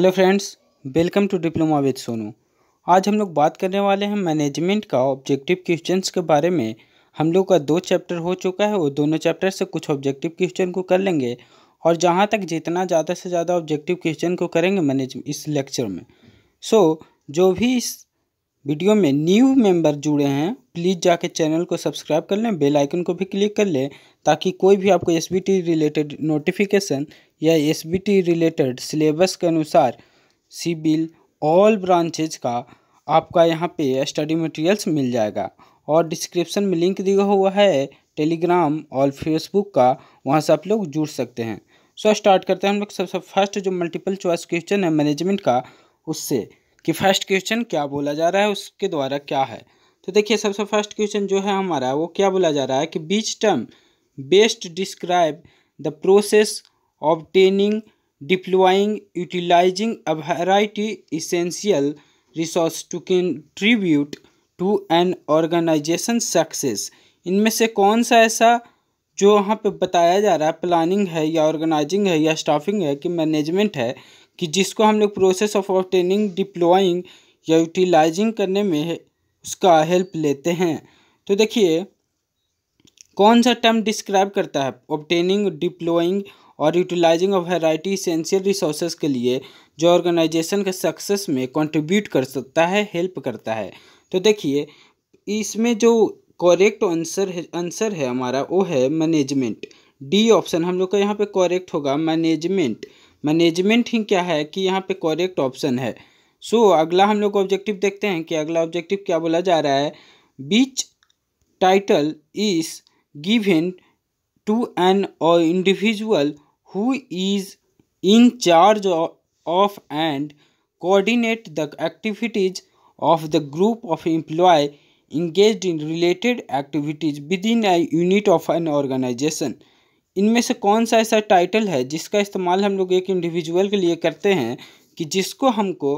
hello friends welcome to diploma with Sonu आज हम लोग बात करने वाले हैं मैनेजमेंट का ऑब्जेक्टिव क्वेश्चंस के बारे में हम लोग का दो चैप्टर हो चुका है वो दोनों चैप्टर से कुछ ऑब्जेक्टिव क्वेश्चन को कर लेंगे और जहाँ तक जितना ज़्यादा से ज़्यादा ऑब्जेक्टिव क्वेश्चन को करेंगे मैनेज इस लेक्चर में सो so, जो भी इस वीडियो में न्यू मेंबर जुड़े हैं प्लीज़ जाके चैनल को सब्सक्राइब कर लें बेल आइकन को भी क्लिक कर लें ताकि कोई भी आपको एस रिलेटेड नोटिफिकेशन या एस रिलेटेड सिलेबस के अनुसार सिविल ऑल ब्रांचेज का आपका यहाँ पे स्टडी मटेरियल्स मिल जाएगा और डिस्क्रिप्शन में लिंक दिया हुआ है टेलीग्राम और फेसबुक का वहाँ से आप लोग जुड़ सकते हैं सो so, स्टार्ट करते हैं हम लोग सबसे सब फर्स्ट जो मल्टीपल चॉइस क्वेश्चन है मैनेजमेंट का उससे कि फर्स्ट क्वेश्चन क्या बोला जा रहा है उसके द्वारा क्या है तो देखिए सबसे फर्स्ट क्वेश्चन जो है हमारा वो क्या बोला जा रहा है कि which term best describe the process obtaining deploying utilising a variety essential resource to contribute to an organisation success इनमें से कौन सा ऐसा जो वहाँ पे बताया जा रहा है प्लानिंग है या ऑर्गेनाइजिंग है या स्टाफिंग है कि मैनेजमेंट है कि जिसको हम लोग प्रोसेस ऑफ ऑबटेनिंग डिप्लॉइंग या यूटिलाइजिंग करने में उसका हेल्प लेते हैं तो देखिए कौन सा टर्म डिस्क्राइब करता है ऑबटेनिंग डिप्लॉइंग और utilising of variety essential resources के लिए जो ऑर्गेनाइजेशन के सक्सेस में कंट्रीब्यूट कर सकता है हेल्प करता है तो देखिए इसमें जो करेक्ट आंसर है आंसर है हमारा वो है मैनेजमेंट डी ऑप्शन हम लोग का यहाँ पे करेक्ट होगा मैनेजमेंट मैनेजमेंट ही क्या है कि यहाँ पे करेक्ट ऑप्शन है सो so, अगला हम लोग ऑब्जेक्टिव देखते हैं कि अगला ऑब्जेक्टिव क्या बोला जा रहा है which title is given to an individual who is in charge of and coordinate the activities of the group of employee engaged in related activities within a unit of an organization इनमें से कौन सा ऐसा title है जिसका इस्तेमाल हम लोग एक इंडिविजुअल के लिए करते हैं कि जिसको हमको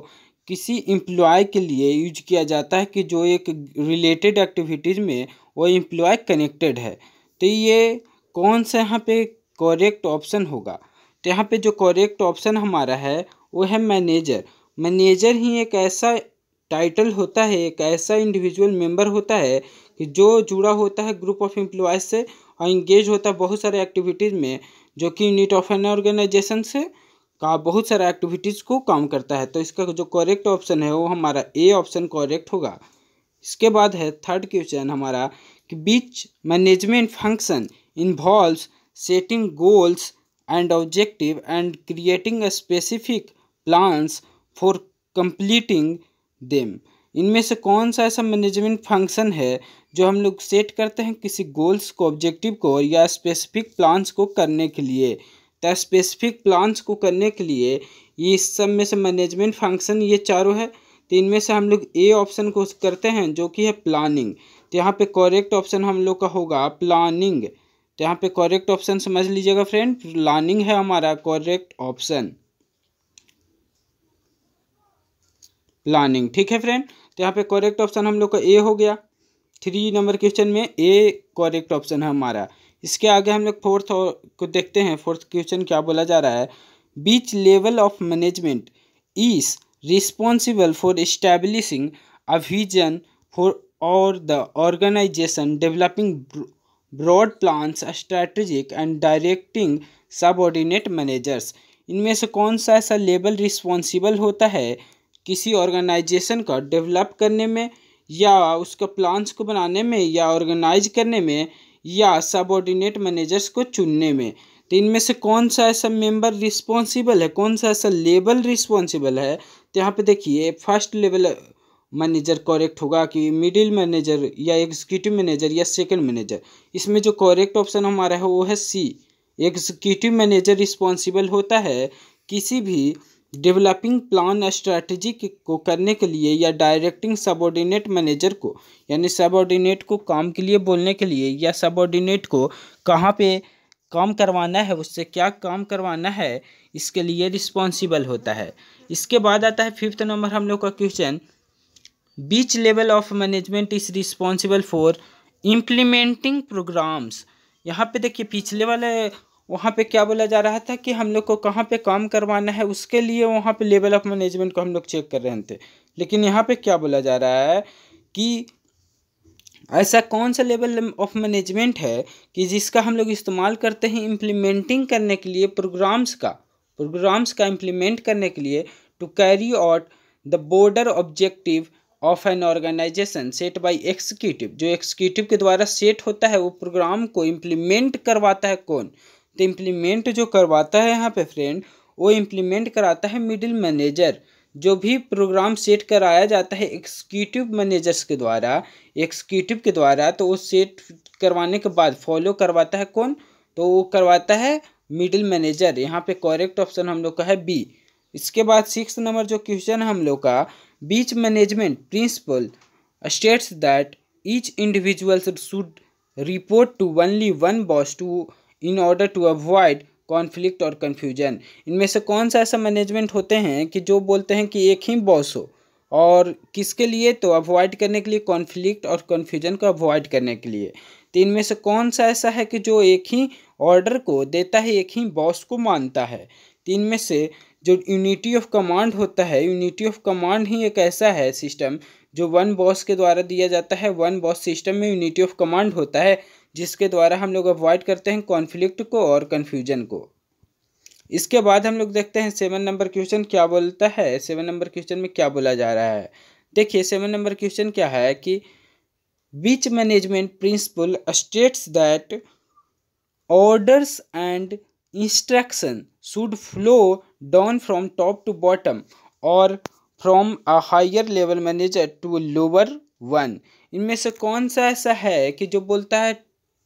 किसी एम्प्लॉय के लिए यूज किया जाता है कि जो एक रिलेटेड एक्टिविटीज़ में वो एम्प्लॉय कनेक्टेड है तो ये कौन सा यहाँ पे करेक्ट ऑप्शन होगा तो यहाँ पे जो करेक्ट ऑप्शन हमारा है वो है मैनेजर मैनेजर ही एक ऐसा टाइटल होता है एक ऐसा इंडिविजुअल मेंबर होता है कि जो जुड़ा होता है ग्रुप ऑफ एम्प्लॉयज से और इंगेज होता है बहुत सारे एक्टिविटीज़ में जो कि यूनिट ऑफ एन ऑर्गेनाइजेशन से का बहुत सारे एक्टिविटीज़ को काम करता है तो इसका जो करेक्ट ऑप्शन है वो हमारा ए ऑप्शन करेक्ट होगा इसके बाद है थर्ड क्वेश्चन हमारा कि which management function involve setting goals and objective and creating a specific plans for completing them इनमें से कौन सा ऐसा मैनेजमेंट फंक्शन है जो हम लोग सेट करते हैं किसी गोल्स को ऑब्जेक्टिव को या स्पेसिफिक प्लान्स को करने के लिए तो स्पेसिफिक प्लान्स को करने के लिए ये सब में से मैनेजमेंट फंक्शन ये चारों है तो इनमें से हम लोग ए ऑप्शन को करते हैं जो कि है प्लानिंग तो यहाँ पे करेक्ट ऑप्शन हम लोग का होगा प्लानिंग तो यहाँ पे करेक्ट ऑप्शन समझ लीजिएगा फ्रेंड प्लानिंग है हमारा करेक्ट ऑप्शन प्लानिंग ठीक है फ्रेंड तो यहाँ पे करेक्ट ऑप्शन हम लोग का ए हो गया थ्री नंबर क्वेश्चन में ए करेक्ट ऑप्शन है हमारा इसके आगे हम लोग फोर्थ को देखते हैं फोर्थ क्वेश्चन क्या बोला जा रहा है which level of management is responsible for establishing a vision for और the organisation developing broad plans strategic and directing subordinate managers इनमें से कौन सा ऐसा लेबल रिस्पॉन्सिबल होता है किसी ऑर्गेनाइजेशन का डेवलप करने में या उसका प्लान्स को बनाने में या ऑर्गेनाइज करने में या सबऑर्डिनेट मैनेजर्स को चुनने में तो इनमें से कौन सा ऐसा मेंबर रिस्पॉन्सिबल है कौन सा ऐसा लेबल रिस्पॉन्सिबल है तो यहाँ पे देखिए फर्स्ट लेवल मैनेजर कॉरेक्ट होगा कि मिडिल मैनेजर या एग्जीक्यूटिव मैनेजर या सेकंड मैनेजर इसमें जो कॉरेक्ट ऑप्शन हमारा है वो है सी एग्जीक्यूटिव मैनेजर रिस्पॉन्सिबल होता है किसी भी डेवलपिंग प्लान स्ट्रैटेजी को करने के लिए या डायरेक्टिंग सबॉर्डिनेट मैनेजर को यानी सबॉर्डिनेट को काम के लिए बोलने के लिए या सबॉर्डिनेट को कहाँ पे काम करवाना है उससे क्या काम करवाना है इसके लिए रिस्पॉन्सिबल होता है इसके बाद आता है फिफ्थ नंबर हम लोग का question which level of management is responsible for implementing programmes यहाँ पे देखिए पिछले वाले वहाँ पे क्या बोला जा रहा था कि हम लोग को कहाँ पे काम करवाना है उसके लिए वहाँ पे लेवल ऑफ मैनेजमेंट को हम लोग चेक कर रहे थे लेकिन यहाँ पे क्या बोला जा रहा है कि ऐसा कौन सा लेवल ऑफ मैनेजमेंट है कि जिसका हम लोग इस्तेमाल करते हैं इम्प्लीमेंटिंग करने के लिए प्रोग्राम्स का प्रोग्राम्स का इम्प्लीमेंट करने के लिए to carry out the border objective of an organisation set by executive जो एक्सिक्यूटिव के द्वारा सेट होता है वो प्रोग्राम को इम्प्लीमेंट करवाता है कौन तो इम्प्लीमेंट जो करवाता है यहाँ पे फ्रेंड वो इम्प्लीमेंट कराता है मिडिल मैनेजर जो भी प्रोग्राम सेट कराया जाता है एक्सिक्यूटिव मैनेजर्स के द्वारा एक्सिक्यूटिव के द्वारा तो वो सेट करवाने के बाद फॉलो करवाता है कौन तो वो करवाता है मिडिल मैनेजर यहाँ पे करेक्ट ऑप्शन हम लोग का है बी इसके बाद सिक्स नंबर जो क्वेश्चन है हम लोग का which management principle states that each individual should report to only one boss to in order to avoid conflict और कन्फ्यूजन इनमें से कौन सा ऐसा मैनेजमेंट होते हैं कि जो बोलते हैं कि एक ही बॉस हो और किसके लिए तो अवॉइड करने के लिए कॉन्फ्लिक्ट और कन्फ्यूजन को अवॉइड करने के लिए तो इनमें से कौन सा ऐसा है कि जो एक ही ऑर्डर को देता है एक ही बॉस को मानता है तो इनमें से जो यूनिटी ऑफ कमांड होता है यूनिटी ऑफ कमांड ही एक ऐसा है सिस्टम जो वन बॉस के द्वारा दिया जाता है वन बॉस सिस्टम में यूनिटी ऑफ कमांड होता है जिसके द्वारा हम लोग अवॉइड करते हैं कॉन्फ्लिक्ट को और कन्फ्यूजन को इसके बाद हम लोग देखते हैं सेवन नंबर क्वेश्चन क्या बोलता है सेवन नंबर क्वेश्चन में क्या बोला जा रहा है देखिए सेवन नंबर क्वेश्चन क्या है कि which management principle states that orders and instruction should flow down from top to bottom or from a higher level manager to a lower one इनमें से कौन सा ऐसा है कि जो बोलता है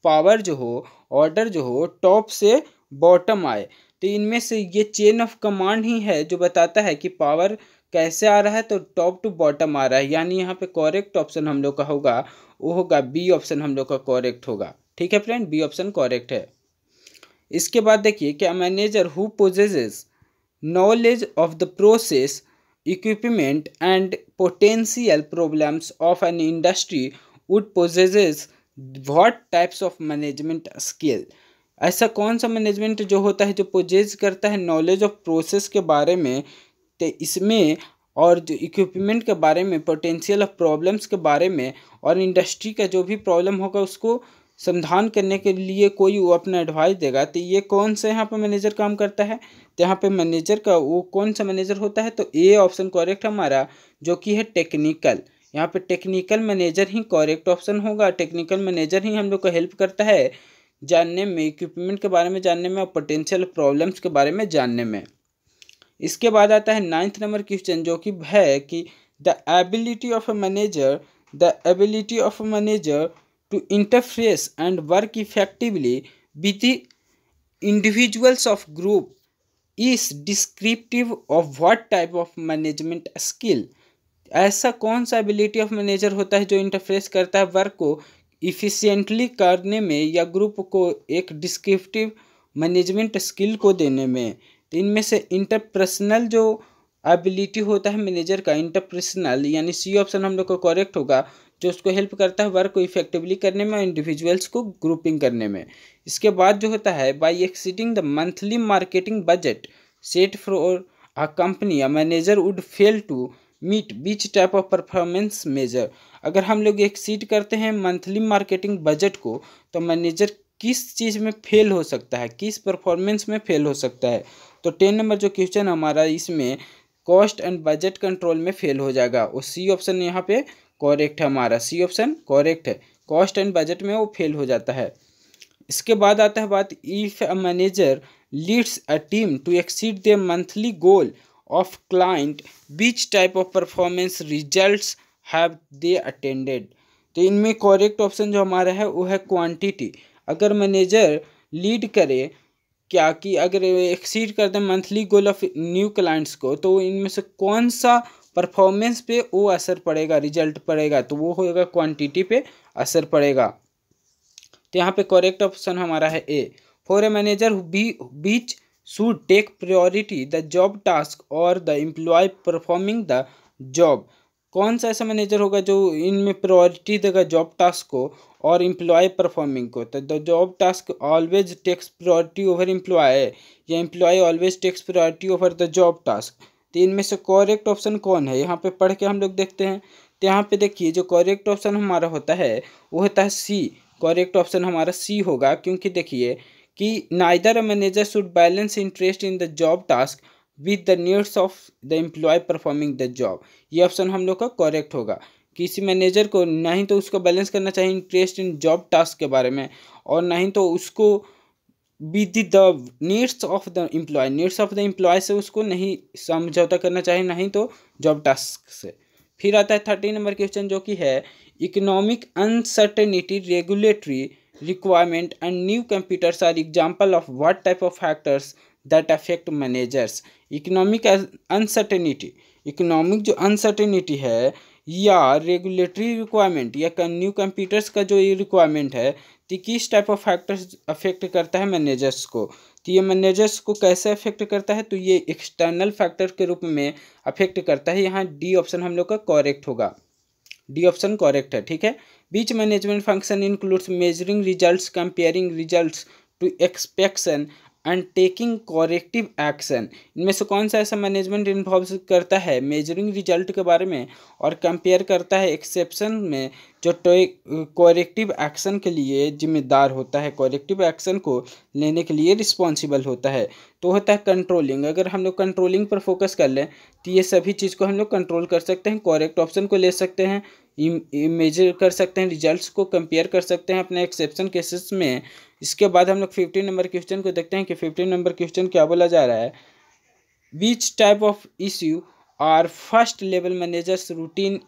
पावर जो हो ऑर्डर जो हो टॉप से बॉटम आए तो इनमें से ये चेन ऑफ कमांड ही है जो बताता है कि पावर कैसे आ रहा है तो टॉप टू बॉटम आ रहा है यानी यहाँ पे करेक्ट ऑप्शन हम लोग का होगा वो होगा बी ऑप्शन हम लोग का करेक्ट होगा ठीक है फ्रेंड बी ऑप्शन करेक्ट है इसके बाद देखिए कि manager who possesses knowledge of the process equipment and potential problems of an industry would possesses what types of management skill ऐसा कौन सा मैनेजमेंट जो होता है जो पोजेज करता है नॉलेज ऑफ प्रोसेस के बारे में तो इसमें और जो इक्विपमेंट के बारे में पोटेंशियल ऑफ प्रॉब्लम्स के बारे में और इंडस्ट्री का जो भी प्रॉब्लम होगा उसको समाधान करने के लिए कोई वो अपना एडवाइस देगा तो ये कौन सा यहाँ पर मैनेजर काम करता है तो यहाँ पे मैनेजर का वो कौन सा मैनेजर होता है तो ए ऑप्शन कॉरेक्ट हमारा जो कि है टेक्निकल यहाँ पे टेक्निकल मैनेजर ही कॉरेक्ट ऑप्शन होगा टेक्निकल मैनेजर ही हम लोग को हेल्प करता है जानने में इक्विपमेंट के बारे में जानने में और पोटेंशियल प्रॉब्लम्स के बारे में जानने में इसके बाद आता है नाइन्थ नंबर क्वेश्चन जो कि है कि the ability of a manager the ability of a manager to interface and work effectively with the individuals of group is descriptive of what type of management skill ऐसा कौन सा ability of manager होता है जो interface करता है work को efficiently करने में या ग्रुप को एक डिस्क्रिप्टिव मैनेजमेंट स्किल को देने में तो इनमें से इंटरपर्सनल जो एबिलिटी होता है मैनेजर का इंटरपर्सनल यानी सी ऑप्शन हम लोग को करेक्ट होगा जो उसको हेल्प करता है वर्क को इफेक्टिवली करने में और इंडिविजुअल्स को ग्रुपिंग करने में इसके बाद जो होता है by exceeding the monthly marketing budget set for a company या manager would fail to meet which type of performance measure अगर हम लोग एक्सीड करते हैं मंथली मार्केटिंग बजट को तो मैनेजर किस चीज़ में फेल हो सकता है किस परफॉर्मेंस में फेल हो सकता है तो टेन नंबर जो क्वेश्चन हमारा इसमें कॉस्ट एंड बजट कंट्रोल में फेल हो जाएगा और सी ऑप्शन यहाँ पे करेक्ट है हमारा सी ऑप्शन करेक्ट है कॉस्ट एंड बजट में वो फेल हो जाता है इसके बाद आता है बात if a manager leads a team to exceed the monthly goal of client which type of performance results have they attended तो इनमें करेक्ट ऑप्शन जो हमारा है वो है क्वांटिटी अगर मैनेजर लीड करे क्या कि अगर एक्सीड कर दें monthly goal of new clients को तो इनमें से कौन सा परफॉर्मेंस पे वो असर पड़ेगा रिजल्ट पड़ेगा तो वो होगा क्वांटिटी पे असर पड़ेगा तो यहाँ पे करेक्ट ऑप्शन हमारा है A for a manager B which should take priority the job task और the employee performing the job कौन सा ऐसा मैनेजर होगा जो इनमें प्रायोरिटी देगा जॉब टास्क को और एम्प्लॉय परफॉर्मिंग को तो the job task always takes priority over employee या employee always takes priority over the job task तो इनमें से करेक्ट ऑप्शन कौन है यहाँ पे पढ़ के हम लोग देखते हैं तो यहाँ पे देखिए जो करेक्ट ऑप्शन हमारा होता है वो होता है सी करेक्ट ऑप्शन हमारा सी होगा क्योंकि देखिए कि neither manager should balance interest in the job task with the needs of the employee performing the job ये ऑप्शन हम लोग का करेक्ट होगा किसी मैनेजर को ना ही तो उसको बैलेंस करना चाहिए इंटरेस्ट इन जॉब टास्क के बारे में और ना ही तो उसको with the needs of the employee needs of the employee से उसको नहीं समझौता करना चाहिए नहीं तो जॉब टास्क से फिर आता है थर्टीन नंबर क्वेश्चन जो कि है economic uncertainty regulatory requirement and new computers are example of what type of factors that affect managers economic uncertainty economic जो अनसर्टेनिटी है या रेगुलेटरी रिक्वायरमेंट या न्यू कंप्यूटर्स का जो ये रिक्वायरमेंट है तो किस टाइप ऑफ फैक्टर्स अफेक्ट करता है मैनेजर्स को तो ये मैनेजर्स को कैसे अफेक्ट करता है तो ये एक्सटर्नल फैक्टर के रूप में अफेक्ट करता है यहाँ डी ऑप्शन हम लोग का कॉरेक्ट होगा डी ऑप्शन कॉरेक्ट है ठीक है which management function includes measuring result comparing result to expectation and taking corrective action इनमें से कौन सा ऐसा मैनेजमेंट इन्वॉल्व करता है मेजरिंग रिजल्ट के बारे में और कंपेयर करता है एक्सेप्शन में जो कॉरेक्टिव एक्शन के लिए जिम्मेदार होता है कॉरेक्टिव एक्शन को लेने के लिए रिस्पॉन्सिबल होता है तो होता है कंट्रोलिंग अगर हम लोग कंट्रोलिंग पर फोकस कर लें तो ये सभी चीज़ को हम लोग कंट्रोल कर सकते हैं कॉरेक्ट ऑप्शन को ले सकते हैं मेजर कर सकते हैं रिजल्ट्स को कंपेयर कर सकते हैं अपने एक्सेप्शन केसेस में इसके बाद हम लोग फिफ्टीन नंबर क्वेश्चन को देखते हैं कि फिफ्टीन नंबर क्वेश्चन क्या बोला जा रहा है which type of issue are first level managers routine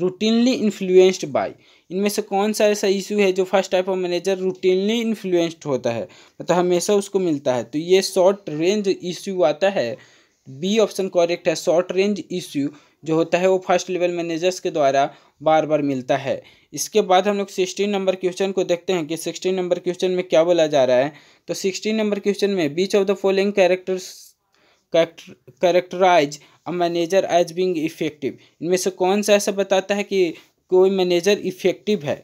routinely influenced by इनमें से कौन सा ऐसा इशू है जो first type of manager routinely influenced होता है मतलब हमेशा उसको मिलता है तो ये शॉर्ट रेंज इशू आता है बी ऑप्शन कॉरेक्ट है शॉर्ट रेंज इश्यू जो होता है वो फर्स्ट लेवल मैनेजर्स के द्वारा बार बार मिलता है इसके बाद हम लोग सिक्सटीन नंबर क्वेश्चन को देखते हैं कि सिक्सटीन नंबर क्वेश्चन में क्या बोला जा रहा है तो सिक्सटीन नंबर क्वेश्चन में which of the following characters characterize a manager as being effective इनमें से कौन सा ऐसा बताता है कि कोई मैनेजर इफेक्टिव है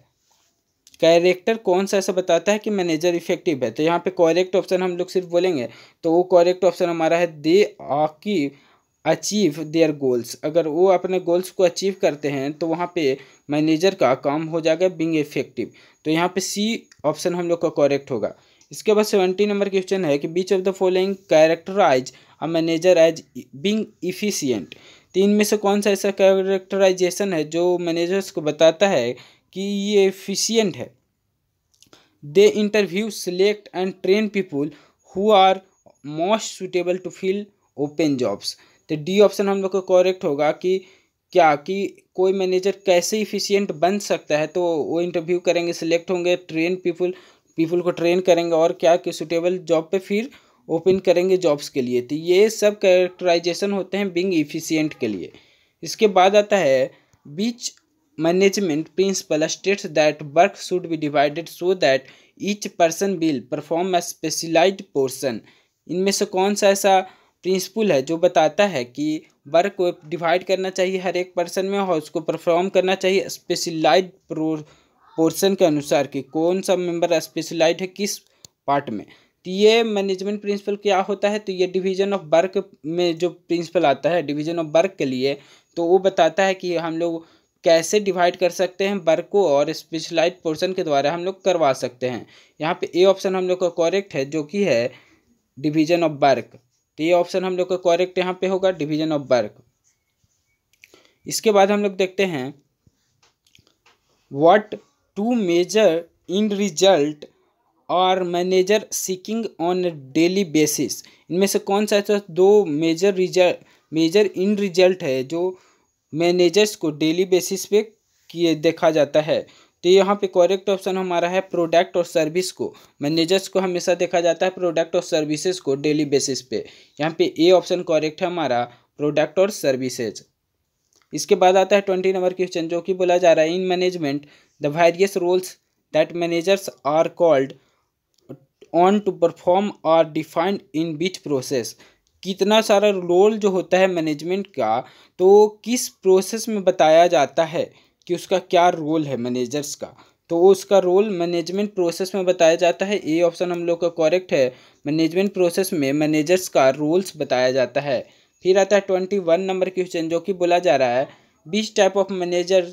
कैरेक्टर कौन सा ऐसा बताता है कि मैनेजर इफेक्टिव है तो यहाँ पे करेक्ट ऑप्शन हम लोग सिर्फ बोलेंगे तो वो करेक्ट ऑप्शन हमारा है दे आकी अचीव देयर गोल्स अगर वो अपने गोल्स को अचीव करते हैं तो वहाँ पे मैनेजर का काम हो जाएगा बिंग इफेक्टिव तो यहाँ पे सी ऑप्शन हम लोग का करेक्ट होगा इसके बाद सेवेंटी नंबर क्वेश्चन है कि which of the following characterize a manager as being efficient तो इनमें से कौन सा ऐसा कैरेक्टराइजेशन है जो मैनेजर्स को बताता है कि ये इफ़िशियंट है they interview select and train people who are most suitable to fill open jobs तो डी ऑप्शन हम लोग को करेक्ट होगा कि क्या कि कोई मैनेजर कैसे इफ़िशियंट बन सकता है तो वो इंटरव्यू करेंगे सिलेक्ट होंगे ट्रेन पीपल पीपल को ट्रेन करेंगे और क्या कि सुटेबल जॉब पे फिर ओपन करेंगे जॉब्स के लिए तो ये सब कैरेक्टराइजेशन होते हैं बिंग इफ़िशियंट के लिए इसके बाद आता है which management principle states that work should be divided so that each person will perform a specialize portion इनमें से कौन सा ऐसा प्रिंसिपल है जो बताता है कि वर्क को डिवाइड करना चाहिए हर एक पर्सन में और उसको परफॉर्म करना चाहिए स्पेशलाइज पोर्सन के अनुसार कि कौन सा मेंबर स्पेशलाइज है किस पार्ट में तो ये मैनेजमेंट प्रिंसिपल क्या होता है तो ये डिवीजन ऑफ वर्क में जो प्रिंसिपल आता है डिवीजन ऑफ वर्क के लिए तो वो बताता है कि हम लोग कैसे डिवाइड कर सकते हैं वर्क को और स्पेशलाइज पोर्सन के द्वारा हम लोग करवा सकते हैं यहाँ पर ए ऑप्शन हम लोग का करेक्ट है जो कि है डिवीजन ऑफ वर्क तो ये ऑप्शन हम लोग का करेक्ट यहाँ पे होगा डिवीजन ऑफ वर्क इसके बाद हम लोग देखते हैं what two measuring result और manager seeking on daily basis इनमें से कौन सा ऐसा दो measure result measuring result है जो मैनेजर्स को डेली बेसिस पे किए देखा जाता है तो यहाँ पे करेक्ट ऑप्शन हमारा है प्रोडक्ट और सर्विस को मैनेजर्स को हमेशा देखा जाता है प्रोडक्ट और सर्विसेज को डेली बेसिस पे यहाँ पे ए ऑप्शन करेक्ट है हमारा प्रोडक्ट और सर्विसेज इसके बाद आता है ट्वेंटी नंबर क्वेश्चन जो कि बोला जा रहा है in management the various roles that managers are called on to perform are defined in which process कितना सारा रोल जो होता है मैनेजमेंट का तो किस प्रोसेस में बताया जाता है कि उसका क्या रोल है मैनेजर्स का तो उसका रोल मैनेजमेंट प्रोसेस में बताया जाता है ए ऑप्शन हम लोग का करेक्ट है मैनेजमेंट प्रोसेस में मैनेजर्स का रोल्स बताया जाता है फिर आता है ट्वेंटी वन नंबर क्वेश्चन जो कि बोला जा रहा है which type of manager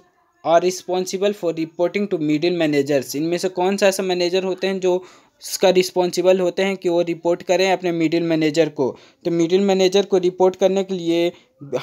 are responsible for reporting to middle managers इनमें से कौन सा ऐसा मैनेजर होते हैं जो का रिस्पॉन्सिबल होते हैं कि वो रिपोर्ट करें अपने मिडिल मैनेजर को तो मिडिल मैनेजर को रिपोर्ट करने के लिए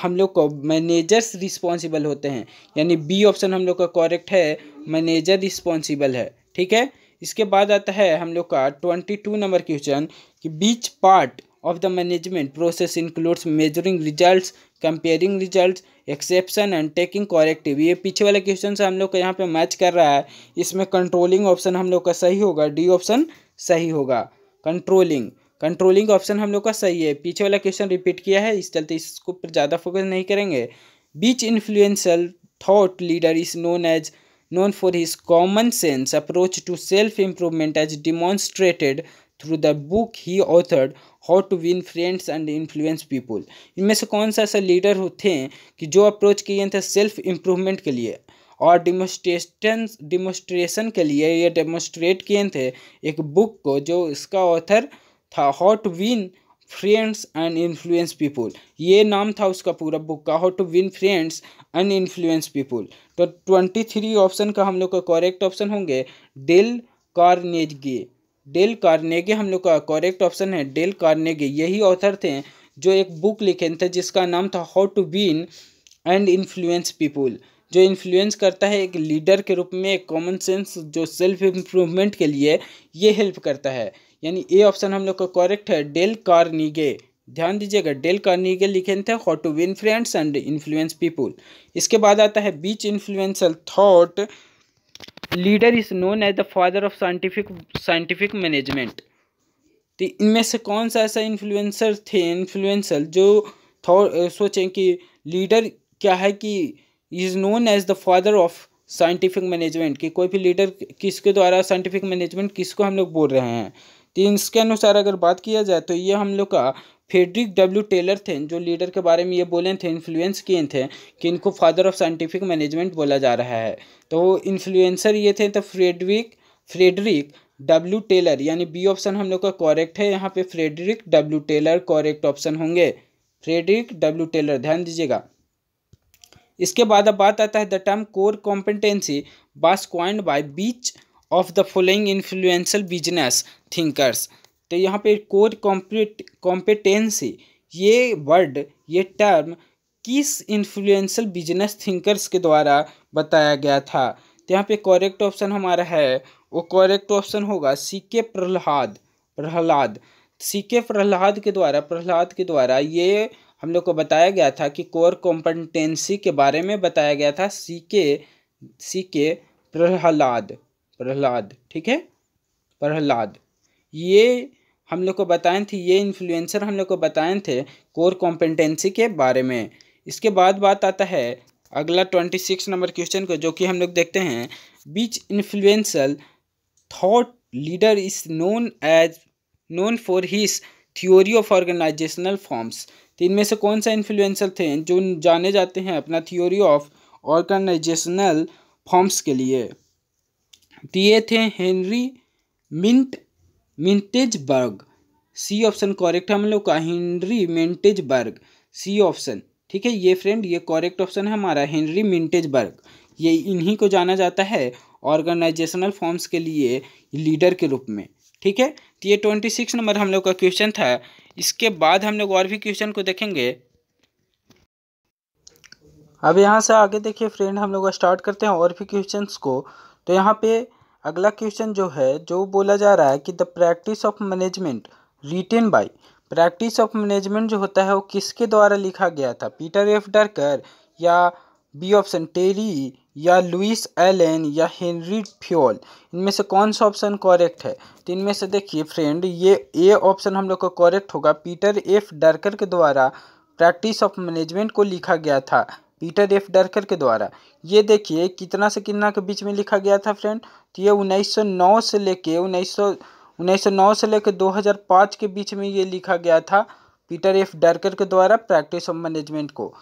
हम लोग को मैनेजर्स रिस्पॉन्सिबल होते हैं यानी बी ऑप्शन हम लोग का कॉरेक्ट है मैनेजर रिस्पॉन्सिबल है ठीक है इसके बाद आता है हम लोग का ट्वेंटी टू नंबर क्वेश्चन कि which part of the management process includes measuring result comparing result exception and taking corrective ये पीछे वाले क्वेश्चन से हम लोग का यहाँ पे मैच कर रहा है इसमें कंट्रोलिंग ऑप्शन हम लोग का सही होगा डी ऑप्शन सही होगा कंट्रोलिंग कंट्रोलिंग ऑप्शन हम लोग का सही है पीछे वाला क्वेश्चन रिपीट किया है इस चलते इसके ऊपर ज़्यादा फोकस नहीं करेंगे which influential thought leader is known as known for his common sense approach to self improvement as demonstrated through the book he authored how to win friends and influence people इनमें से कौन सा ऐसा leader थे कि जो approach किए थे सेल्फ इम्प्रूवमेंट के लिए और डिमोस्ट्रेशन डिमोस्ट्रेशन के लिए ये डेमोस्ट्रेट किए थे एक बुक को जो इसका ऑथर था how to win friends and influence people ये नाम था उसका पूरा बुक का how to win friends and influence people तो ट्वेंटी थ्री ऑप्शन का हम लोग का करेक्ट ऑप्शन होंगे डेल कार्नेगी डेल कार्नेगी हम लोग का करेक्ट ऑप्शन है डेल कार्नेगी यही ऑथर थे जो एक बुक लिखे थे जिसका नाम था how to win and influence people जो इन्फ्लुएंस करता है एक लीडर के रूप में एक कॉमन सेंस जो सेल्फ इम्प्रूवमेंट के लिए ये हेल्प करता है यानी ए ऑप्शन हम लोग का करेक्ट है डेल कार्निगे ध्यान दीजिएगा डेल कार्निगे लिखे थे how to win friends and influence people इसके बाद आता है which influential thought leader is known as the father of scientific scientific management तो इनमें से कौन सा ऐसा इन्फ्लुएंसर थे इन्फ्लुएंसल जो थॉट सोचें कि लीडर क्या है कि is known as the father of scientific management कि कोई भी लीडर किसके द्वारा साइंटिफिक मैनेजमेंट किसको हम लोग बोल रहे हैं तो इसके अनुसार अगर बात किया जाए तो ये हम लोग का फेडरिक डब्ल्यू टेलर थे जो लीडर के बारे में ये बोले थे इन्फ्लुएंस किए थे कि इनको फादर ऑफ साइंटिफिक मैनेजमेंट बोला जा रहा है तो वो इन्फ्लुएंसर ये थे तो फ्रेडरिक फ्रेडरिक डब्ल्यू टेलर यानी बी ऑप्शन हम लोग का कॉरेक्ट है यहाँ पे Frederick W Taylor correct option होंगे फ्रेडरिक डब्ल्यू टेलर ध्यान दीजिएगा इसके बाद अब बात आता है the term core competency was coined by which of the following influential business thinkers तो यहाँ पे कोर कॉम्पिटेंसी ये वर्ड ये टर्म किस इन्फ्लुएंशियल बिजनेस थिंकर्स के द्वारा बताया गया था तो यहाँ पे करेक्ट ऑप्शन हमारा है वो करेक्ट ऑप्शन होगा सी के प्रहलाद प्रहलाद सी के प्रहलाद के द्वारा प्रहलाद के द्वारा ये हम लोग को बताया गया था कि कोर कॉम्पटेंसी के बारे में बताया गया था सी के सी के प्रहलाद प्रहलाद ठीक है प्रहलाद ये हम लोग को बताए थे ये इन्फ्लुएंसर हम लोग को बताए थे कोर कॉम्पटेंसी के बारे में इसके बाद बात आता है अगला ट्वेंटी सिक्स नंबर क्वेश्चन को जो कि हम लोग देखते हैं which influential thought leader is known as known for his theory of organizational forms तो इनमें से कौन सा इन्फ्लुएंसर थे जो जाने जाते हैं अपना थियोरी ऑफ ऑर्गेनाइजेशनल फॉर्म्स के लिए तो ये थे Henry Mintzberg C option है हम लोग का हेनरी बर्ग सी ऑप्शन ठीक है ये फ्रेंड ये कॉरेक्ट ऑप्शन है हमारा हेनरी मिंटेजबर्ग ये इन्हीं को जाना जाता है ऑर्गेनाइजेशनल फॉर्म्स के लिए लीडर के रूप में ठीक है तो ये ट्वेंटी सिक्स नंबर हम लोग का क्वेश्चन था इसके बाद हम लोग और भी क्वेश्चन को देखेंगे अब यहाँ से आगे देखिए फ्रेंड हम लोग स्टार्ट करते हैं और भी क्वेश्चन को तो यहाँ पे अगला क्वेश्चन जो है जो बोला जा रहा है कि the practice of management written by practice of management जो होता है वो किसके द्वारा लिखा गया था पीटर एफ डरकर या बी ऑप्शन टेरी या लुइस एलेन या हेनरी फ्योल इनमें से कौन सा ऑप्शन करेक्ट है तो इनमें से देखिए फ्रेंड ये ए ऑप्शन हम लोग का करेक्ट होगा पीटर एफ डरकर के द्वारा प्रैक्टिस ऑफ मैनेजमेंट को लिखा गया था पीटर एफ डरकर के द्वारा ये देखिए कितना से कितना के बीच में लिखा गया था फ्रेंड तो ये 1909 से लेके 1900 1909 से लेकर 2005 के बीच में ये लिखा गया था पीटर एफ डरकर के द्वारा प्रैक्टिस ऑफ मैनेजमेंट को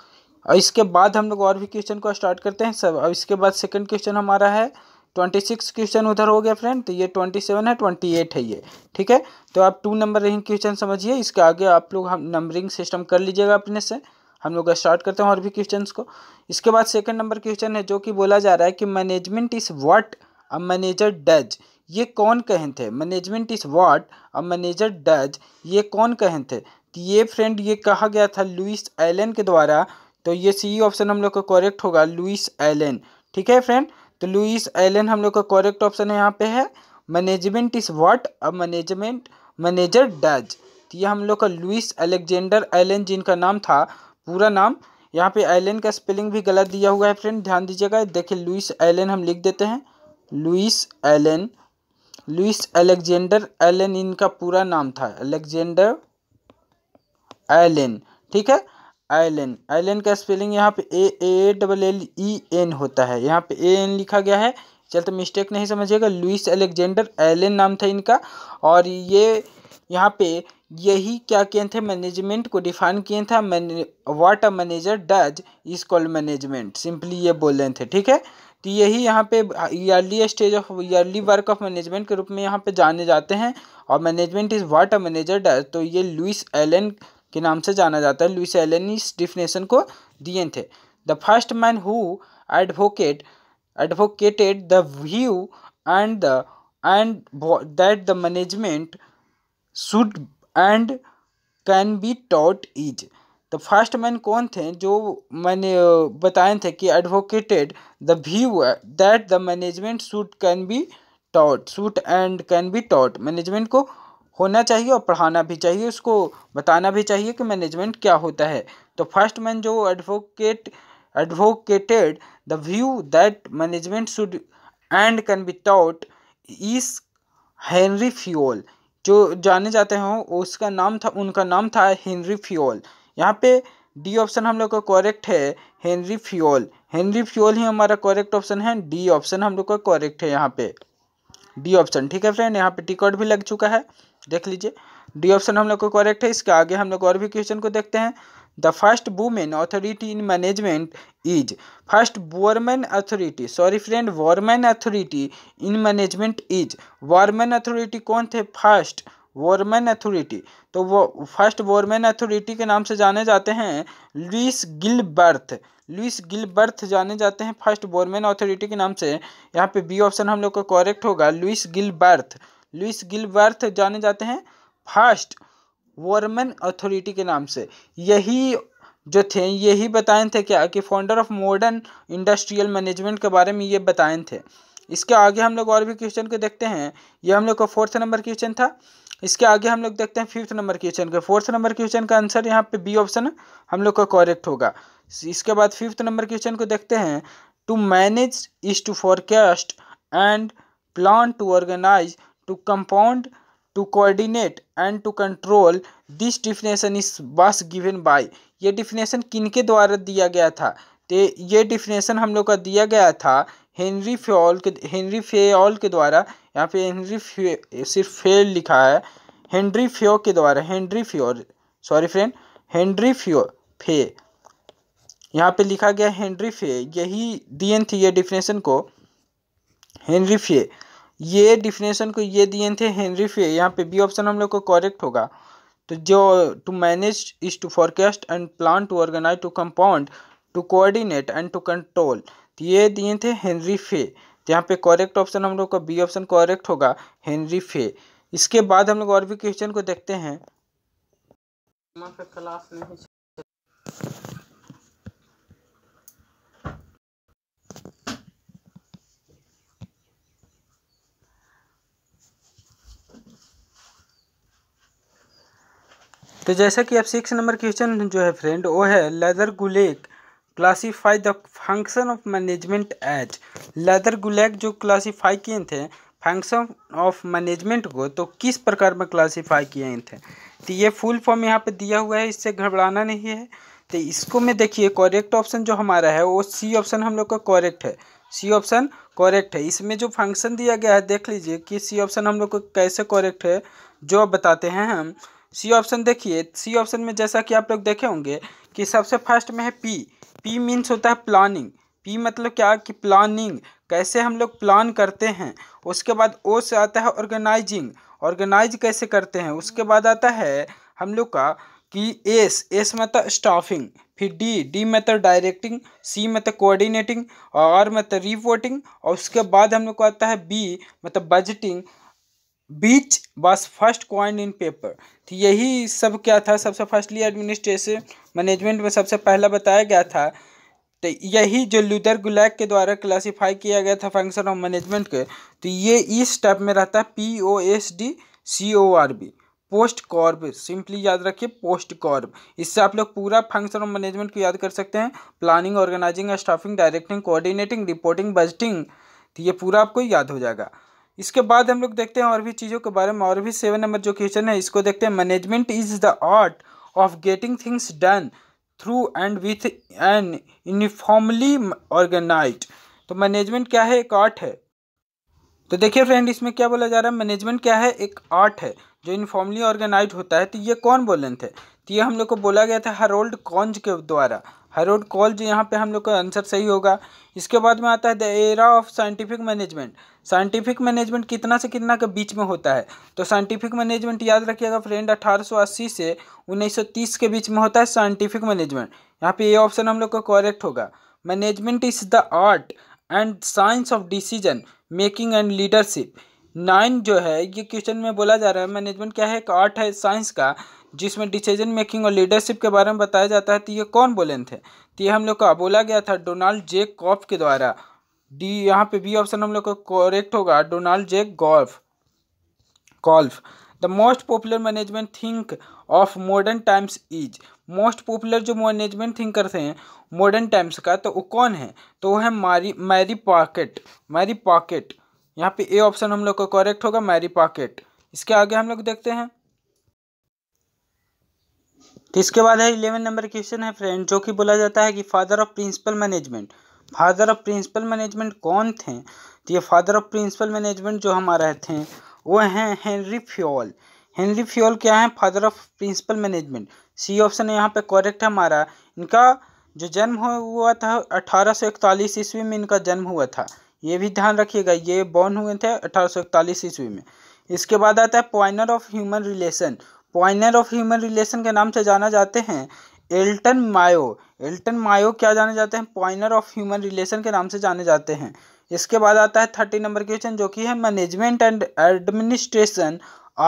और इसके बाद हम लोग और भी क्वेश्चन को स्टार्ट करते हैं सब और इसके बाद सेकंड क्वेश्चन हमारा है ट्वेंटी सिक्स क्वेश्चन उधर हो गया फ्रेंड तो ये ट्वेंटी सेवन है ट्वेंटी एट है ये ठीक है तो आप टू नंबर रिंग क्वेश्चन समझिए इसके आगे आप लोग हम नंबरिंग सिस्टम कर लीजिएगा अपने से हम लोग स्टार्ट करते हैं और भी क्वेश्चन को इसके बाद सेकेंड नंबर क्वेश्चन है जो कि बोला जा रहा है कि management is what a manager does ये कौन कहें थे management is what a manager does ये कौन कहें थे तो ये फ्रेंड ये कहा गया था लुइस एलन के द्वारा तो ये सी ऑप्शन e हम लोग का करेक्ट होगा लुइस एलन ठीक है फ्रेंड तो लुइस एलन हम लोग का करेक्ट ऑप्शन है यहाँ पे है management is what a management manager does तो ये हम लोग का लुइस अलेक्जेंडर एलन जिनका नाम था पूरा नाम यहाँ पे एलन का स्पेलिंग भी गलत दिया हुआ है फ्रेंड ध्यान दीजिएगा देखिए लुइस एलन हम लिख देते हैं Louis Allen Louis Alexander Allen इनका पूरा नाम था अलेक्जेंडर एलन ठीक है आयलन आयलन का स्पेलिंग यहाँ पे A A double L E N होता है यहाँ पे ए एन लिखा गया है चलते तो मिस्टेक नहीं समझिएगा लुइस अलेक्जेंडर एलन नाम था इनका और ये यहाँ पे यही क्या किए थे मैनेजमेंट को डिफाइन किए था मैने a manager does is called management simply ये बोल रहे थे ठीक है तो यही यहाँ पे early stage of early work of management के रूप में यहाँ पे जाने जाते हैं और management is what a manager does तो ये लुइस एलन के नाम से जाना जाता है लुइस एलन ने इस डिफिनेशन को दिए थे the first man who advocate advocated the view and the and that the management should and can be taught is the first man कौन थे जो मैंने बताए थे कि advocated the view that the management should can be taught should and can be taught management को होना चाहिए और पढ़ाना भी चाहिए उसको बताना भी चाहिए कि मैनेजमेंट क्या होता है तो फर्स्ट मैन जो advocate advocated the view that management should and can be taught is Henry Fayol जो जाने जाते हों उसका नाम था उनका नाम था हेनरी फ्योल यहाँ पे डी ऑप्शन हम लोग का करेक्ट है हेनरी फ्योल हेनरी फ्योल ही हमारा करेक्ट ऑप्शन है डी ऑप्शन हम लोग का करेक्ट है यहाँ पे डी ऑप्शन ठीक है फ्रेंड यहाँ पे टिकट भी लग चुका है देख लीजिए डी ऑप्शन हम लोग को करेक्ट है इसके आगे हम लोग और भी क्वेश्चन को देखते हैं the first women authority in management is first woman authority sorry friend woman authority in management is woman authority कौन थे फर्स्ट वॉरमैन अथॉरिटी तो वो फर्स्ट वॉरमैन अथॉरिटी के नाम से जाने जाते हैं लुइस गिलबर्थ लुइस गिलबर्थ जाने जाते हैं फर्स्ट वॉरमैन अथॉरिटी के नाम से यहाँ पे बी ऑप्शन हम लोग का करेक्ट होगा लुइस गिलबर्थ लुइस गिलबर्थ जाने जाते हैं फर्स्ट वर्मन अथॉरिटी के नाम से यही जो थे यही बताए थे क्या कि founder of modern industrial management के बारे में ये बताए थे इसके आगे हम लोग और भी क्वेश्चन को देखते हैं ये हम लोग का फोर्थ नंबर क्वेश्चन था इसके आगे हम लोग देखते हैं फिफ्थ नंबर क्वेश्चन का फोर्थ नंबर क्वेश्चन का आंसर यहाँ पे बी ऑप्शन हम लोग का करेक्ट होगा इसके बाद फिफ्थ नंबर क्वेश्चन को देखते हैं to manage is to forecast and plan to organize to compound to coordinate and to control this definition is was given by ये definition किनके द्वारा दिया गया था तो ये definition हम लोग का दिया गया था हेनरी फेल के हेनरी फेल के द्वारा यहाँ पे हेनरी फे सिर्फ फेल लिखा है हेनरी फ्यो के द्वारा Henry Fayol sorry friend Henry Fayol फे यहाँ पे लिखा गया हेनरी फे यही दिए थे ये डिफिनेशन को हेनरी फे ये डिफिनेशन को ये दिए थे हेनरी फे यहाँ पे बी ऑप्शन हम लोग को करेक्ट होगा तो जो to manage is to forecast and plan to organize to compound to coordinate and to control ये दिए थे हेनरी फे तो यहाँ पे करेक्ट ऑप्शन हम लोग का बी ऑप्शन करेक्ट होगा हेनरी फे इसके बाद हम लोग और भी क्वेश्चन को देखते हैं क्लास में तो जैसा कि आप सिक्स नंबर क्वेश्चन जो है फ्रेंड वो है Luther Gulick classify the function of management as Luther Gulick जो क्लासीफाई किए थे फंक्शन ऑफ मैनेजमेंट को तो किस प्रकार में क्लासीफाई किए थे तो ये फुल फॉर्म यहाँ पे दिया हुआ है इससे घबराना नहीं है तो इसको में देखिए करेक्ट ऑप्शन जो हमारा है वो सी ऑप्शन हम लोग का करेक्ट है सी ऑप्शन करेक्ट है इसमें जो फंक्शन दिया गया है देख लीजिए कि सी ऑप्शन हम लोग को कैसे करेक्ट है जो बताते हैं हम सी ऑप्शन देखिए सी ऑप्शन में जैसा कि आप लोग देखे होंगे कि सबसे फर्स्ट में है पी पी मीन्स होता है प्लानिंग पी मतलब क्या कि प्लानिंग कैसे हम लोग प्लान करते हैं उसके बाद ओ से आता है ऑर्गेनाइजिंग ऑर्गेनाइज कैसे करते हैं उसके बाद आता है हम लोग का कि एस एस मतलब स्टाफिंग फिर डी डी मतलब डायरेक्टिंग सी मतलब कोऑर्डिनेटिंग और मतलब रिपोर्टिंग और उसके बाद हम लोग को आता है बी मतलब बजटिंग बीच बस फर्स्ट क्वाइन इन पेपर तो यही सब क्या था सबसे फर्स्टली एडमिनिस्ट्रेशन मैनेजमेंट में सबसे पहला बताया गया था तो यही जो लूदर गुलैक के द्वारा क्लासिफाई किया गया था फंक्शन ऑफ मैनेजमेंट के तो ये इस टाइप में रहता है P O S D C O R B post corb simply याद रखिए पोस्ट कॉर्ब इससे आप लोग पूरा फंक्शन ऑफ मैनेजमेंट को याद कर सकते हैं planning organising staffing directing coordinating reporting budgeting तो ये पूरा आपको याद हो जाएगा इसके बाद हम लोग देखते हैं और भी चीज़ों के बारे में और भी सेवन नंबर जो क्वेश्चन है इसको देखते हैं management is the art of getting things done through and with an uniformly organise तो मैनेजमेंट क्या है एक आर्ट है तो देखिए फ्रेंड इसमें क्या बोला जा रहा है मैनेजमेंट क्या है एक आर्ट है जो इनफॉर्मली ऑर्गेनाइज होता है तो ये कौन बोलन थे तो ये हम लोग को बोला गया था हरोल्ड कॉन्ज के द्वारा हरोल्ड कॉन्ज यहाँ पे हम लोग का आंसर सही होगा इसके बाद में आता है the era of scientific management scientific management कितना से कितना के बीच में होता है तो साइंटिफिक मैनेजमेंट याद रखिएगा फ्रेंड 1880 से 1930 के बीच में होता है साइंटिफिक मैनेजमेंट यहाँ पे ये ऑप्शन हम लोग का करेक्ट होगा management is the art and science of decision making and leadership nine जो है ये क्वेश्चन में बोला जा रहा है मैनेजमेंट क्या है एक आर्ट है साइंस का जिसमें डिसीजन मेकिंग और लीडरशिप के बारे में बताया जाता है तो ये कौन बोले थे तो ये हम लोग का बोला गया था डोनाल्ड जे कॉफ के द्वारा डी यहाँ पे बी ऑप्शन हम लोग को करेक्ट होगा Donald J golf golf the most popular management think of modern times is most popular जो मैनेजमेंट थिंकर थे मॉडर्न टाइम्स का तो वो कौन है तो वो है मारी मैरी पॉकेट मैरी पॉकेट यहाँ पे ए ऑप्शन हम लोग का करेक्ट होगा मैरी पॉकेट इसके आगे हम लोग देखते हैं तो इसके बाद है इलेवन नंबर क्वेश्चन है फ्रेंड जो कि बोला जाता है कि father of principle management father of principle management कौन थे तो ये फादर ऑफ प्रिंसिपल मैनेजमेंट जो हमारा थे वो हैं हेनरी फ्योल हेनरी फ्योल क्या है father of principle management C option यहाँ पे करेक्ट है हमारा इनका जो जन्म हुआ था अठारह सौ इकतालीस ईस्वी में इनका जन्म हुआ था ये भी ध्यान रखिएगा ये बॉर्न हुए थे अठारह सौ इकतालीस ईस्वी में इसके बाद आता है pioneer of human relation pioneer of human relation के नाम से जाना जाते हैं एल्टन मायो एल्टन मायो क्या जाने जाते हैं पॉइनर ऑफ ह्यूमन रिलेशन के नाम से जाने जाते हैं इसके बाद आता है थर्टी नंबर क्वेश्चन जो कि है management and administration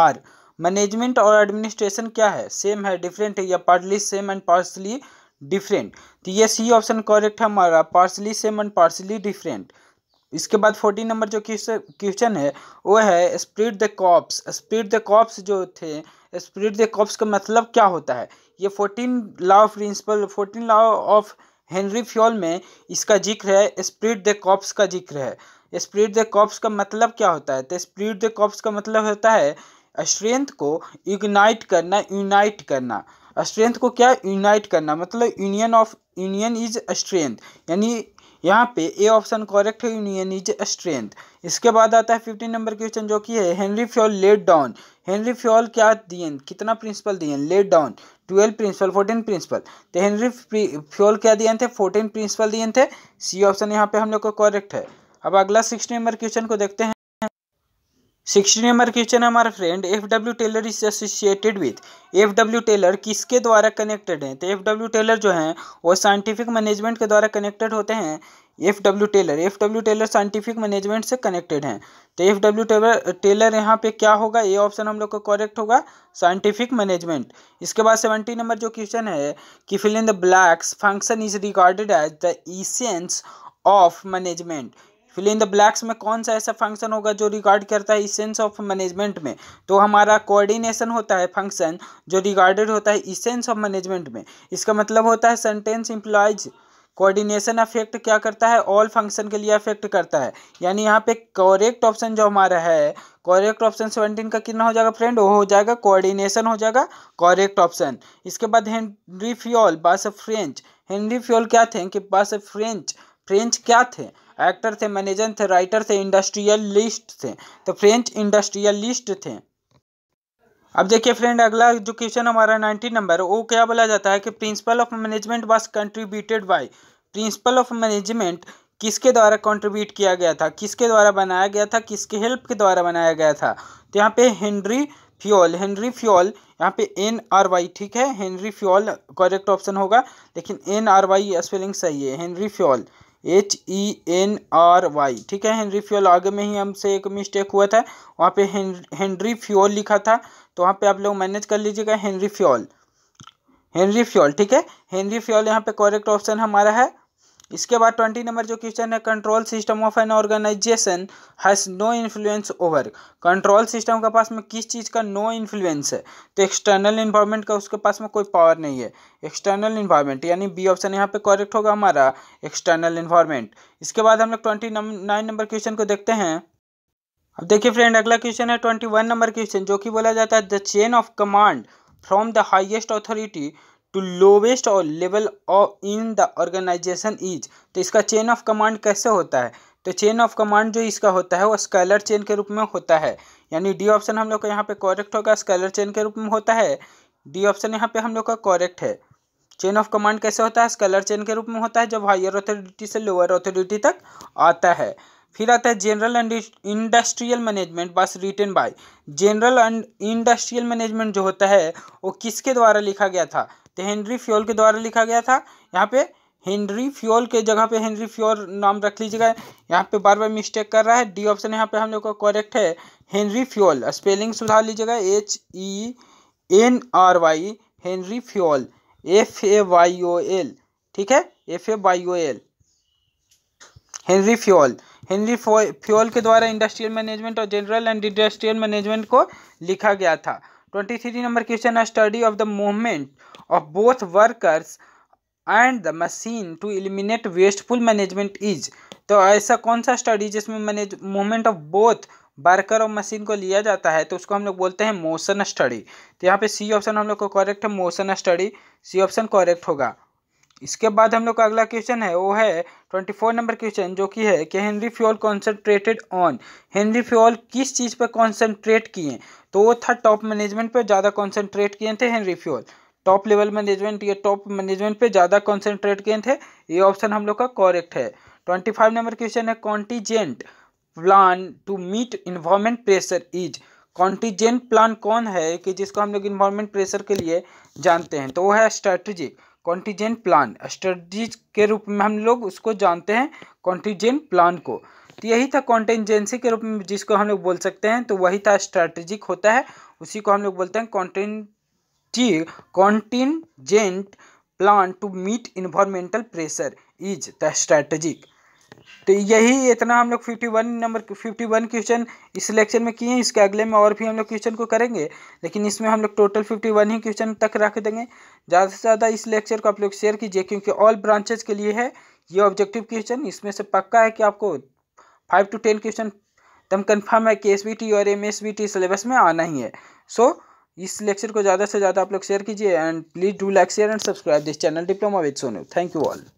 are management और एडमिनिस्ट्रेशन क्या है सेम है डिफरेंट है या partly same and partly different तो ये सी ऑप्शन करेक्ट है हमारा partly same and partly different इसके बाद फोर्टीन नंबर जो क्वेश्चन है वो है esprit de corps esprit de corps जो थे स्प्रिट द कॉप्स का मतलब क्या होता है ये fourteen law of principle fourteen law of Henri Fayol में इसका जिक्र है स्प्रिट द कॉप्स का जिक्र है स्प्रिट द कॉप्स का मतलब क्या होता है तो स्प्रिट द कॉप्स का मतलब होता है स्ट्रेंथ को इग्नाइट करना यूनाइट करना स्ट्रेंथ को क्या यूनाइट करना मतलब union of union is strength यानी यहाँ पे ए ऑप्शन करेक्ट है यूनियन इज स्ट्रेंथ इसके बाद आता है फिफ्टीन नंबर क्वेश्चन जो कि है Henry Fayol laid down Henri Fayol क्या दिए कितना प्रिंसिपल दिए laid down twelve principle fourteen principle तो हेनरी फ्योल क्या दिए थे फोर्टीन प्रिंसिपल दिए थे सी ऑप्शन यहाँ पे हम लोग को करेक्ट है अब अगला सिक्सटी नंबर क्वेश्चन को देखते हैं सिक्सटी नंबर क्वेश्चन है हमारा friend F W Taylor is associated with F W Taylor किसके द्वारा कनेक्टेड हैं तो एफ डब्ल्यू टेलर जो हैं वो साइंटिफिक मैनेजमेंट के द्वारा कनेक्टेड होते हैं F W Taylor F W Taylor scientific management से कनेक्टेड हैं तो एफ डब्ल्यू टेलर टेलर यहाँ पे क्या होगा ये ऑप्शन हम लोग का करेक्ट होगा साइंटिफिक मैनेजमेंट इसके बाद सेवेंटी नंबर जो क्वेश्चन है कि fill in the blanks function is recorded as the essence of management fill in the blanks में कौन सा ऐसा फंक्शन होगा जो रिगार्ड करता है इसेंस ऑफ मैनेजमेंट में तो हमारा कोऑर्डिनेशन होता है फंक्शन जो रिगार्डेड होता है इसेंस ऑफ मैनेजमेंट में इसका मतलब होता है सेंटेंस इम्प्लाइज कोऑर्डिनेशन अफेक्ट क्या करता है ऑल फंक्शन के लिए अफेक्ट करता है यानी यहाँ पे करेक्ट ऑप्शन जो हमारा है करेक्ट ऑप्शन सेवेंटीन का कितना हो जाएगा फ्रेंड वो हो जाएगा कोऑर्डिनेशन हो जाएगा करेक्ट ऑप्शन इसके बाद Henri Fayol was French Henri Fayol क्या थे कि बास फ्रेंच फ्रेंच क्या थे एक्टर थे मैनेजर थे राइटर थे इंडस्ट्रियलिस्ट थे तो फ्रेंच इंडस्ट्रियलिस्ट थे अब देखिए फ्रेंड अगला जो क्वेश्चन हमारा नाइनटीन नंबर वो क्या बोला जाता है कि principle of management was contributed by principle of management किसके द्वारा कंट्रीब्यूट किया गया था किसके द्वारा बनाया गया था किसके हेल्प के द्वारा बनाया गया था तो यहाँ पे हेनरी फ्योल हेनरी फ्योल यहाँ पे एन आर वाई ठीक है हेनरी फ्योल करेक्ट ऑप्शन होगा लेकिन एन आर वाई स्पेलिंग सही है Henry Fayol H E N R Y ठीक है हेनरी फ्योल आगे में ही हमसे एक मिस्टेक हुआ था वहाँ पे हेनरी फ्योल लिखा था तो वहाँ पे आप लोग मैनेज कर लीजिएगा हेनरी फ्योल हेनरी फ्योल ठीक है हेनरी फ्योल यहाँ पे करेक्ट ऑप्शन हमारा है इसके बाद ट्वेंटी नंबर जो क्वेश्चन है control system of an organisation has no influence over control system के पास में किस चीज़ का नो no इन्फ्लुएंस है तो एक्सटर्नल इन्वायरमेंट का उसके पास में कोई पावर नहीं है एक्सटर्नल इन्वायरमेंट यानी बी ऑप्शन यहाँ पे करेक्ट होगा हमारा एक्सटर्नल इन्वायरमेंट इसके बाद हम लोग ट्वेंटी नाइन नंबर क्वेश्चन को देखते हैं अब देखिए फ्रेंड अगला क्वेश्चन है ट्वेंटी वन नंबर क्वेश्चन जो कि बोला जाता है the chain of command from the highest authority to lowest और level of in the organisation is तो इसका चेन ऑफ कमांड कैसे होता है तो चेन ऑफ कमांड जो इसका होता है वो स्कैलर चेन के रूप में होता है यानी डी ऑप्शन हम लोग का यहाँ पे करेक्ट होगा स्कैलर चेन के रूप में होता है डी ऑप्शन यहाँ पे हम लोग का करेक्ट है चेन ऑफ कमांड कैसे होता है स्कैलर चेन के रूप में होता है जब हायर अथॉरिटी से लोअर अथॉरिटी तक आता है फिर आता है general and industrial management was written by general and industrial management जो होता है वो किसके द्वारा लिखा गया था तो हेनरी फ्योल के द्वारा लिखा गया था यहाँ पे हेनरी फ्योल के जगह पे हेनरी फ्योल नाम रख लीजिएगा यहाँ पे बार बार मिस्टेक कर रहा है डी ऑप्शन यहाँ पे हम लोग का करेक्ट है हेनरी फ्योल स्पेलिंग सुधार लीजिएगा H E N R Y Henri Fayol F A Y O L ठीक है F A Y O L Henri Fayol Henry Fayol के द्वारा इंडस्ट्रियल मैनेजमेंट और जनरल एंड इंडस्ट्रियल मैनेजमेंट को लिखा गया था ट्वेंटी थ्री नंबर क्वेश्चन है study of the movement of both workers and the machine to eliminate wasteful management is तो ऐसा कौन सा स्टडी जिसमें manage movement of both worker और मशीन को लिया जाता है तो उसको हम लोग बोलते हैं मोशन स्टडी तो यहाँ पे सी ऑप्शन हम लोग को करेक्ट है motion study C option correct होगा इसके बाद हम लोग का अगला क्वेश्चन है वो है ट्वेंटी फोर नंबर क्वेश्चन जो कि है कि Henri Fayol concentrated on Henri Fayol किस चीज़ पर कॉन्सेंट्रेट किए तो वो था टॉप मैनेजमेंट पर ज़्यादा कॉन्सेंट्रेट किए थे Henri Fayol top level management या टॉप मैनेजमेंट पे ज़्यादा कॉन्सेंट्रेट किए थे ये ऑप्शन हम लोग का कॉरेक्ट है ट्वेंटी फाइव नंबर क्वेश्चन है contingent plan to meet environment pressure is contingent plan कौन है कि जिसको हम लोग इन्वायरमेंट प्रेशर के लिए जानते हैं तो वो है स्ट्रैटेजिक कॉन्टीजेंट प्लान स्ट्रेटजीज के रूप में हम लोग उसको जानते हैं कॉन्टीजेंट प्लान को तो यही था कॉन्टेंजेंसी के रूप में जिसको हम लोग बोल सकते हैं तो वही था स्ट्रैटेजिक होता है उसी को हम लोग बोलते हैं कॉन्टेंटी contingent plan to meet environmental pressure is the strategic तो यही इतना हम लोग fifty one number fifty one question इस लेक्चर में किए हैं इसके अगले में और भी हम लोग क्वेश्चन को करेंगे लेकिन इसमें हम लोग टोटल फिफ्टी वन ही क्वेश्चन तक रख देंगे ज़्यादा से ज़्यादा इस लेक्चर को आप लोग शेयर कीजिए क्योंकि ऑल ब्रांचेज के लिए है ये ऑब्जेक्टिव क्वेश्चन इसमें से पक्का है कि आपको फाइव टू टेन क्वेश्चन एकदम कन्फर्म है कि एस और एम सिलेबस में आना ही है सो इस लेक्चर को ज़्यादा से ज़्यादा आप लोग शेयर कीजिए and please do like share and subscribe this channel diploma with Sonu thank you all